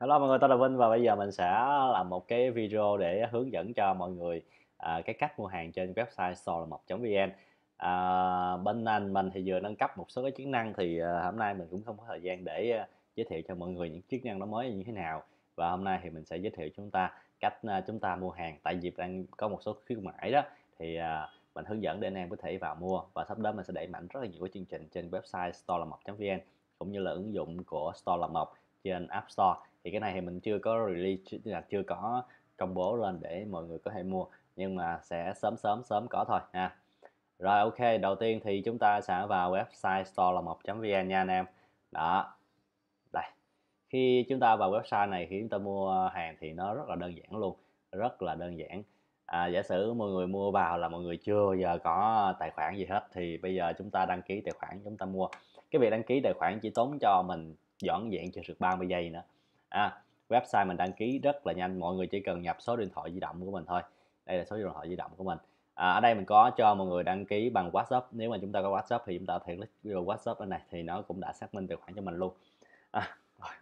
Hello mọi người, tôi là Vinh và bây giờ mình sẽ làm một cái video để hướng dẫn cho mọi người à, cái cách mua hàng trên website store1.vn à, Bên anh mình thì vừa nâng cấp một số cái chức năng thì à, hôm nay mình cũng không có thời gian để à, giới thiệu cho mọi người những chức năng nó mới như thế nào và hôm nay thì mình sẽ giới thiệu chúng ta cách à, chúng ta mua hàng tại dịp đang có một số khuyến mãi đó thì à, mình hướng dẫn để anh em có thể vào mua và sắp đến mình sẽ đẩy mạnh rất là nhiều cái chương trình trên website store1.vn cũng như là ứng dụng của store là một trên App Store thì cái này thì mình chưa có release là chưa có công bố lên để mọi người có thể mua nhưng mà sẽ sớm sớm sớm có thôi ha rồi ok đầu tiên thì chúng ta sẽ vào website store là 1.vn nha anh em đó đây khi chúng ta vào website này khi chúng ta mua hàng thì nó rất là đơn giản luôn rất là đơn giản à, giả sử mọi người mua vào là mọi người chưa giờ có tài khoản gì hết thì bây giờ chúng ta đăng ký tài khoản chúng ta mua cái việc đăng ký tài khoản chỉ tốn cho mình dọn dẹn cho được 30 giây nữa à, website mình đăng ký rất là nhanh mọi người chỉ cần nhập số điện thoại di động của mình thôi đây là số điện thoại di động của mình à, ở đây mình có cho mọi người đăng ký bằng WhatsApp nếu mà chúng ta có WhatsApp thì chúng ta thể click vào WhatsApp bên này thì nó cũng đã xác minh tài khoản cho mình luôn à,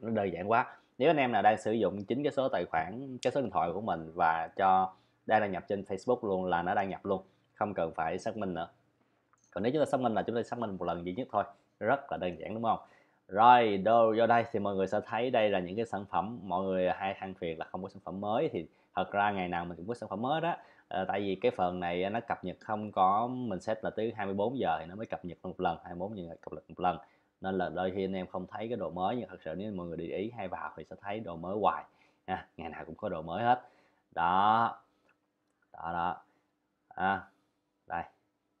nó đơn giản quá nếu anh em nào đang sử dụng chính cái số tài khoản cái số điện thoại của mình và cho đang đăng nhập trên Facebook luôn là nó đang nhập luôn không cần phải xác minh nữa còn nếu chúng ta xác minh là chúng ta xác minh một lần duy nhất thôi rất là đơn giản đúng không rồi đồ vô đây thì mọi người sẽ thấy đây là những cái sản phẩm mọi người hay than phiền là không có sản phẩm mới thì thật ra ngày nào mình cũng có sản phẩm mới đó à, tại vì cái phần này nó cập nhật không có mình set là tới 24 giờ thì nó mới cập nhật một lần 24 giờ cập nhật một lần nên là đôi khi anh em không thấy cái đồ mới nhưng thật sự nếu mọi người để ý hay vào thì sẽ thấy đồ mới hoài à, ngày nào cũng có đồ mới hết đó đó đó à, đây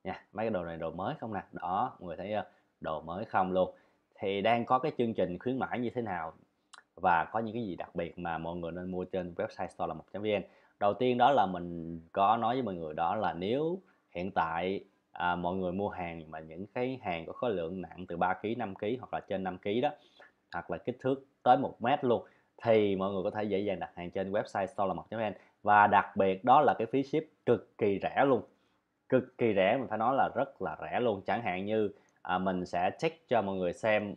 nha mấy cái đồ này đồ mới không nè đó mọi người thấy đồ mới không luôn thì đang có cái chương trình khuyến mãi như thế nào và có những cái gì đặc biệt mà mọi người nên mua trên website store là 1.vn đầu tiên đó là mình có nói với mọi người đó là nếu hiện tại à, mọi người mua hàng mà những cái hàng có khối lượng nặng từ 3 kg 5 kg hoặc là trên 5 kg đó hoặc là kích thước tới một mét luôn thì mọi người có thể dễ dàng đặt hàng trên website store là 1.vn và đặc biệt đó là cái phí ship cực kỳ rẻ luôn cực kỳ rẻ mình phải nói là rất là rẻ luôn chẳng hạn như à, mình sẽ check cho mọi người xem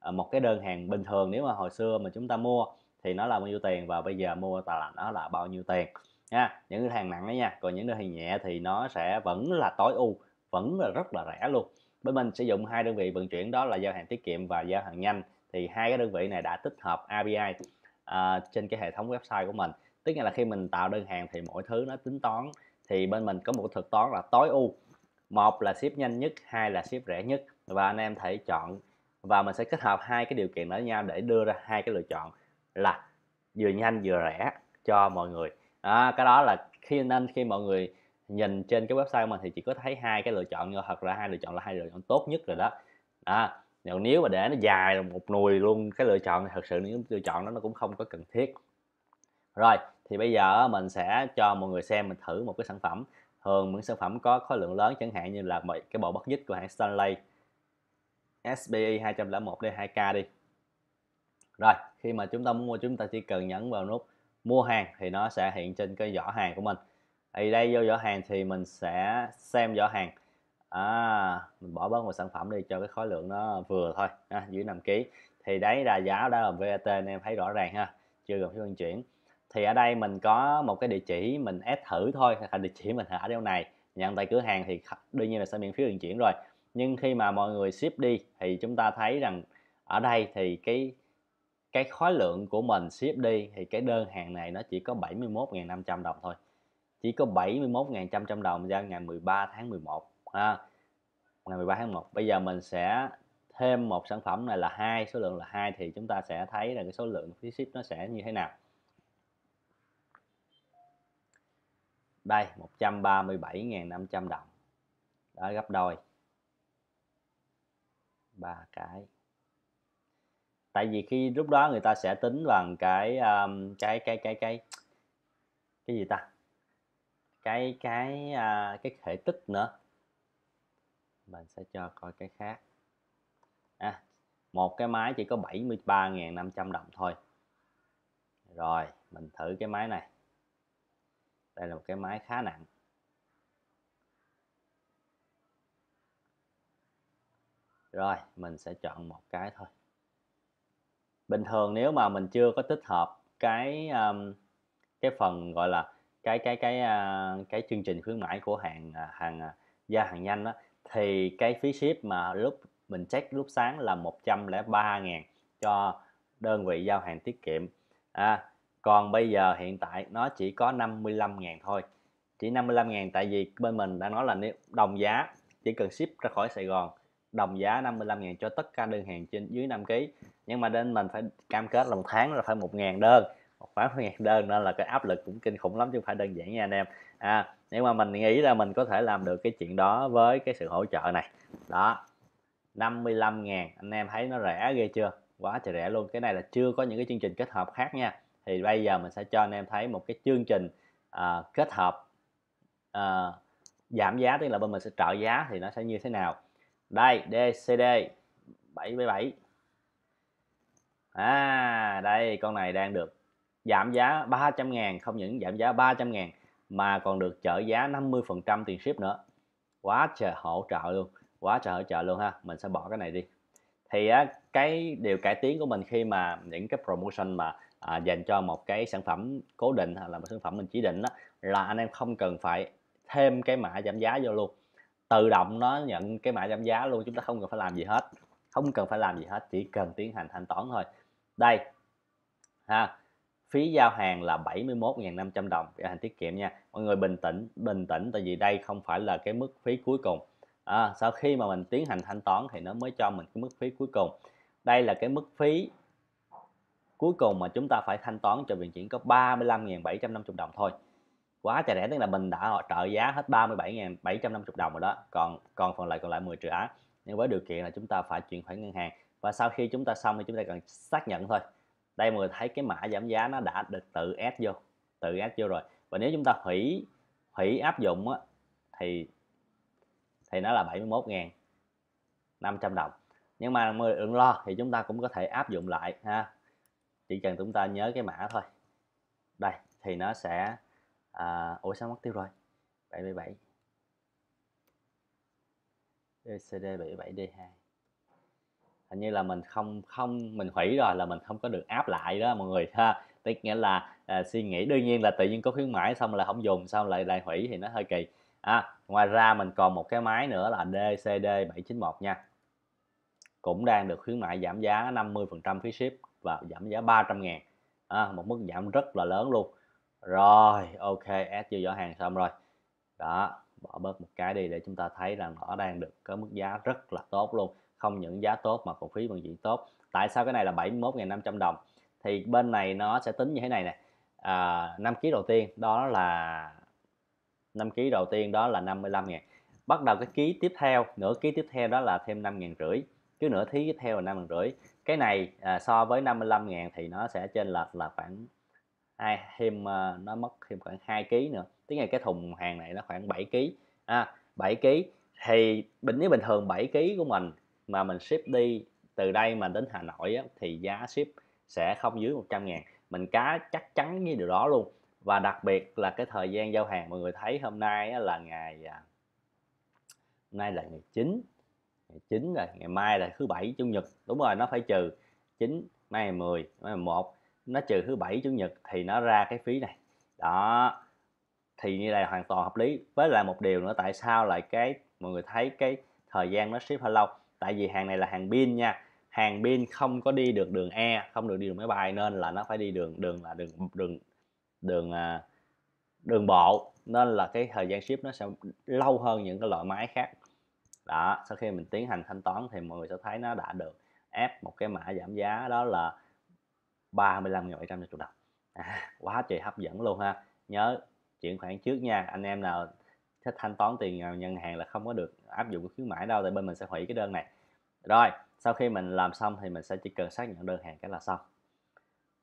à, một cái đơn hàng bình thường nếu mà hồi xưa mà chúng ta mua thì nó là bao nhiêu tiền và bây giờ mua tà lạnh nó là bao nhiêu tiền nha những cái hàng nặng đấy nha còn những đơn hàng nhẹ thì nó sẽ vẫn là tối ưu vẫn là rất là rẻ luôn bên mình sử dụng hai đơn vị vận chuyển đó là giao hàng tiết kiệm và giao hàng nhanh thì hai cái đơn vị này đã tích hợp API à, trên cái hệ thống website của mình tức là khi mình tạo đơn hàng thì mọi thứ nó tính toán thì bên mình có một thuật toán là tối ưu một là ship nhanh nhất hai là ship rẻ nhất và anh em thể chọn và mình sẽ kết hợp hai cái điều kiện đó nhau để đưa ra hai cái lựa chọn là vừa nhanh vừa rẻ cho mọi người à, cái đó là khi nên khi mọi người nhìn trên cái website của mình thì chỉ có thấy hai cái lựa chọn nhưng thật ra hai lựa chọn là hai lựa chọn tốt nhất rồi đó à, còn nếu mà để nó dài một nùi luôn cái lựa chọn thì thật sự những lựa chọn đó nó cũng không có cần thiết rồi thì bây giờ mình sẽ cho mọi người xem mình thử một cái sản phẩm thường những sản phẩm có khối lượng lớn chẳng hạn như là cái bộ bất dít của hãng Stanley SBI 201 D2K đi rồi khi mà chúng ta muốn mua chúng ta chỉ cần nhấn vào nút mua hàng thì nó sẽ hiện trên cái giỏ hàng của mình thì đây vô giỏ hàng thì mình sẽ xem giỏ hàng à, mình bỏ bớt một sản phẩm đi cho cái khối lượng nó vừa thôi à, dưới 5 kg thì đấy là giá đó là VAT anh em thấy rõ ràng ha chưa gồm phí vận chuyển thì ở đây mình có một cái địa chỉ mình ép thử thôi là địa chỉ mình ở đâu này nhận tại cửa hàng thì đương nhiên là sẽ miễn phí vận chuyển rồi nhưng khi mà mọi người ship đi thì chúng ta thấy rằng ở đây thì cái cái khối lượng của mình ship đi thì cái đơn hàng này nó chỉ có 71.500 đồng thôi chỉ có 71.500 đồng ra ngày 13 tháng 11 ha ngày 13 tháng 1 bây giờ mình sẽ thêm một sản phẩm này là hai số lượng là hai thì chúng ta sẽ thấy là cái số lượng phí ship nó sẽ như thế nào đây 137.500 đồng đó gấp đôi ba cái tại vì khi lúc đó người ta sẽ tính bằng cái um, cái cái cái cái cái gì ta cái cái uh, cái thể tích nữa mình sẽ cho coi cái khác à, một cái máy chỉ có 73.500 đồng thôi rồi mình thử cái máy này đây là một cái máy khá nặng rồi mình sẽ chọn một cái thôi bình thường nếu mà mình chưa có tích hợp cái um, cái phần gọi là cái cái cái uh, cái chương trình khuyến mãi của hàng à, hàng à, gia hàng nhanh đó thì cái phí ship mà lúc mình check lúc sáng là 103 ngàn cho đơn vị giao hàng tiết kiệm à, còn bây giờ hiện tại nó chỉ có 55.000 thôi chỉ 55.000 tại vì bên mình đã nói là nếu đồng giá chỉ cần ship ra khỏi Sài Gòn đồng giá 55.000 cho tất cả đơn hàng trên dưới 5 kg nhưng mà đến mình phải cam kết là một tháng là phải 1.000 đơn khoảng 1.000 đơn nên là cái áp lực cũng kinh khủng lắm chứ không phải đơn giản nha anh em à nhưng mà mình nghĩ là mình có thể làm được cái chuyện đó với cái sự hỗ trợ này đó 55.000 anh em thấy nó rẻ ghê chưa quá trời rẻ luôn cái này là chưa có những cái chương trình kết hợp khác nha thì bây giờ mình sẽ cho anh em thấy một cái chương trình à, kết hợp à, giảm giá tức là bên mình sẽ trợ giá thì nó sẽ như thế nào đây DCD 77 à đây con này đang được giảm giá 300 ngàn không những giảm giá 300 ngàn mà còn được trợ giá 50% tiền ship nữa quá trời hỗ trợ luôn quá trời hỗ trợ luôn ha mình sẽ bỏ cái này đi thì á, cái điều cải tiến của mình khi mà những cái promotion mà à, dành cho một cái sản phẩm cố định hay là một sản phẩm mình chỉ định đó, là anh em không cần phải thêm cái mã giảm giá vô luôn tự động nó nhận cái mã giảm giá luôn chúng ta không cần phải làm gì hết không cần phải làm gì hết chỉ cần tiến hành thanh toán thôi đây ha phí giao hàng là 71.500 đồng giao hàng tiết kiệm nha mọi người bình tĩnh bình tĩnh tại vì đây không phải là cái mức phí cuối cùng à, sau khi mà mình tiến hành thanh toán thì nó mới cho mình cái mức phí cuối cùng đây là cái mức phí cuối cùng mà chúng ta phải thanh toán cho viện chuyển có 35.750 đồng thôi quá trời rẻ tức là mình đã trợ giá hết 37.750 đồng rồi đó còn còn phần lại còn lại 10 triệu á nhưng với điều kiện là chúng ta phải chuyển khoản ngân hàng và sau khi chúng ta xong thì chúng ta cần xác nhận thôi đây mọi người thấy cái mã giảm giá nó đã được tự ép vô tự ép vô rồi và nếu chúng ta hủy hủy áp dụng á, thì thì nó là 71 ngàn 500 đồng nhưng mà đừng lo thì chúng ta cũng có thể áp dụng lại ha chỉ cần chúng ta nhớ cái mã thôi đây thì nó sẽ à, ủa sao mất tiêu rồi 77 ECD 77D2 hình như là mình không không mình hủy rồi là mình không có được áp lại đó mọi người ha tức nghĩa là à, suy nghĩ đương nhiên là tự nhiên có khuyến mãi xong là không dùng xong lại lại hủy thì nó hơi kỳ à, ngoài ra mình còn một cái máy nữa là DCD791 nha cũng đang được khuyến mại giảm giá 50% phí ship và giảm giá 300 ngàn à, một mức giảm rất là lớn luôn rồi ok add vô giỏ hàng xong rồi đó bỏ bớt một cái đi để chúng ta thấy rằng nó đang được có mức giá rất là tốt luôn không những giá tốt mà còn phí vận chuyển tốt tại sao cái này là 71.500 đồng thì bên này nó sẽ tính như thế này nè à, 5 kg đầu tiên đó là 5 ký đầu tiên đó là 55 ngàn bắt đầu cái ký tiếp theo nửa ký tiếp theo đó là thêm 5 ngàn rưỡi cái nửa thí tiếp theo là 5 ngàn rưỡi cái này à, so với 55 ngàn thì nó sẽ trên lệch là khoảng ai thêm à, nó mất thêm khoảng 2 ký nữa tiếng này cái thùng hàng này nó khoảng 7 ký, à, 7 kg thì bình nếu bình thường 7 ký của mình mà mình ship đi từ đây mà đến Hà Nội á, thì giá ship sẽ không dưới 100 ngàn mình cá chắc chắn với điều đó luôn và đặc biệt là cái thời gian giao hàng mọi người thấy hôm nay là ngày à, hôm nay là ngày 9 ngày 9 rồi ngày mai là thứ bảy chủ nhật đúng rồi nó phải trừ 9 mai 10 mai 11 nó trừ thứ bảy chủ nhật thì nó ra cái phí này đó thì như này hoàn toàn hợp lý với lại một điều nữa tại sao lại cái mọi người thấy cái thời gian nó ship hơi lâu tại vì hàng này là hàng pin nha hàng pin không có đi được đường e không được đi đường máy bay nên là nó phải đi đường đường là đường đường đường à, đường bộ nên là cái thời gian ship nó sẽ lâu hơn những cái loại máy khác đó sau khi mình tiến hành thanh toán thì mọi người sẽ thấy nó đã được ép một cái mã giảm giá đó là 35.700 triệu đồng à, quá trời hấp dẫn luôn ha nhớ chuyển khoản trước nha anh em nào thích thanh toán tiền ngân hàng là không có được áp dụng khuyến mãi đâu tại bên mình sẽ hủy cái đơn này rồi sau khi mình làm xong thì mình sẽ chỉ cần xác nhận đơn hàng cái là xong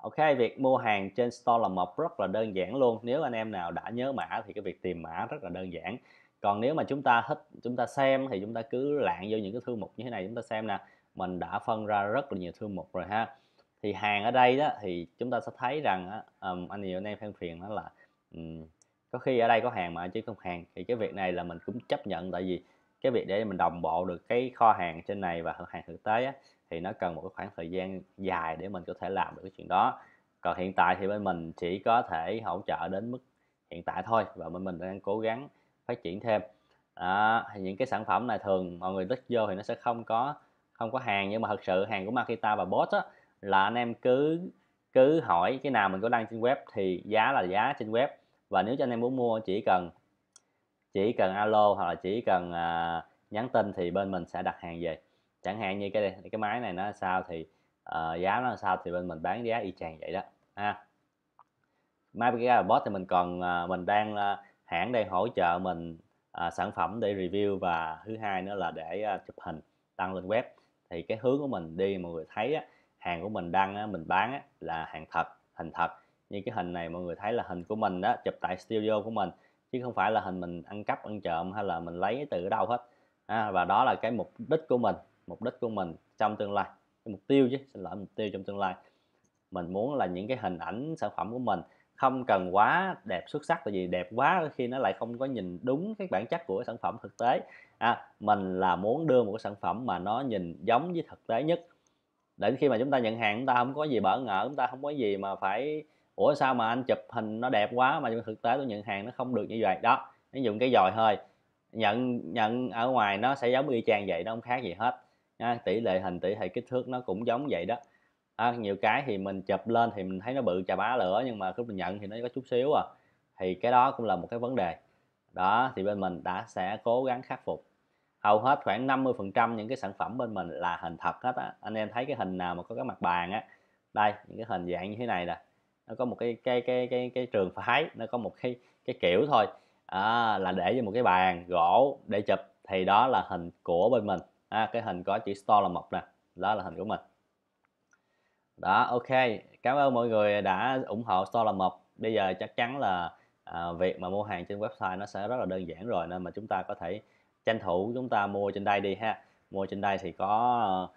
Ok, việc mua hàng trên store là một rất là đơn giản luôn. Nếu anh em nào đã nhớ mã thì cái việc tìm mã rất là đơn giản. Còn nếu mà chúng ta thích, chúng ta xem thì chúng ta cứ lạng vô những cái thư mục như thế này chúng ta xem nè. Mình đã phân ra rất là nhiều thư mục rồi ha. Thì hàng ở đây đó thì chúng ta sẽ thấy rằng um, anh nhiều anh em phân phiền đó là um, có khi ở đây có hàng mà chứ không hàng thì cái việc này là mình cũng chấp nhận tại vì cái việc để mình đồng bộ được cái kho hàng trên này và hàng thực tế á, thì nó cần một cái khoảng thời gian dài để mình có thể làm được cái chuyện đó còn hiện tại thì bên mình chỉ có thể hỗ trợ đến mức hiện tại thôi và bên mình đang cố gắng phát triển thêm à, thì những cái sản phẩm này thường mọi người click vô thì nó sẽ không có không có hàng nhưng mà thật sự hàng của Makita và Boss là anh em cứ cứ hỏi cái nào mình có đăng trên web thì giá là giá trên web và nếu cho anh em muốn mua chỉ cần chỉ cần alo hoặc là chỉ cần uh, nhắn tin thì bên mình sẽ đặt hàng về chẳng hạn như cái này, cái máy này nó sao thì uh, giá nó sao thì bên mình bán giá y chang vậy đó ha máy cái bot thì mình còn uh, mình đang uh, hãng đang hỗ trợ mình uh, sản phẩm để review và thứ hai nữa là để uh, chụp hình đăng lên web thì cái hướng của mình đi mọi người thấy á, hàng của mình đăng á, mình bán á, là hàng thật hình thật như cái hình này mọi người thấy là hình của mình đó chụp tại studio của mình chứ không phải là hình mình ăn cắp ăn trộm hay là mình lấy từ đâu hết à, và đó là cái mục đích của mình mục đích của mình trong tương lai cái mục tiêu chứ xin lỗi mục tiêu trong tương lai mình muốn là những cái hình ảnh sản phẩm của mình không cần quá đẹp xuất sắc tại vì đẹp quá khi nó lại không có nhìn đúng cái bản chất của cái sản phẩm thực tế à, mình là muốn đưa một cái sản phẩm mà nó nhìn giống với thực tế nhất Đến khi mà chúng ta nhận hàng chúng ta không có gì bỡ ngỡ chúng ta không có gì mà phải ủa sao mà anh chụp hình nó đẹp quá mà thực tế tôi nhận hàng nó không được như vậy đó nó dùng cái dòi hơi nhận nhận ở ngoài nó sẽ giống y chang vậy nó không khác gì hết ha, tỷ lệ hình tỷ lệ kích thước nó cũng giống vậy đó à, nhiều cái thì mình chụp lên thì mình thấy nó bự chà bá lửa nhưng mà khi mình nhận thì nó có chút xíu à thì cái đó cũng là một cái vấn đề đó thì bên mình đã sẽ cố gắng khắc phục hầu hết khoảng 50% những cái sản phẩm bên mình là hình thật hết á anh em thấy cái hình nào mà có cái mặt bàn á đây những cái hình dạng như thế này nè nó có một cái cái cái cái cái trường phái nó có một cái cái kiểu thôi à, là để cho một cái bàn gỗ để chụp thì đó là hình của bên mình à, cái hình có chữ store là một nè đó là hình của mình đó ok cảm ơn mọi người đã ủng hộ store là một bây giờ chắc chắn là à, việc mà mua hàng trên website nó sẽ rất là đơn giản rồi nên mà chúng ta có thể tranh thủ chúng ta mua trên đây đi ha mua trên đây thì có ờ,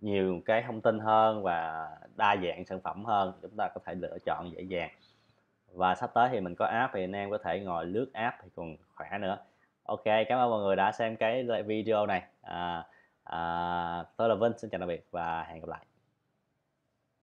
nhiều cái thông tin hơn và đa dạng sản phẩm hơn chúng ta có thể lựa chọn dễ dàng và sắp tới thì mình có app thì anh em có thể ngồi lướt app thì còn khỏe nữa ok cảm ơn mọi người đã xem cái video này à, à, tôi là Vân xin chào tạm biệt và hẹn gặp lại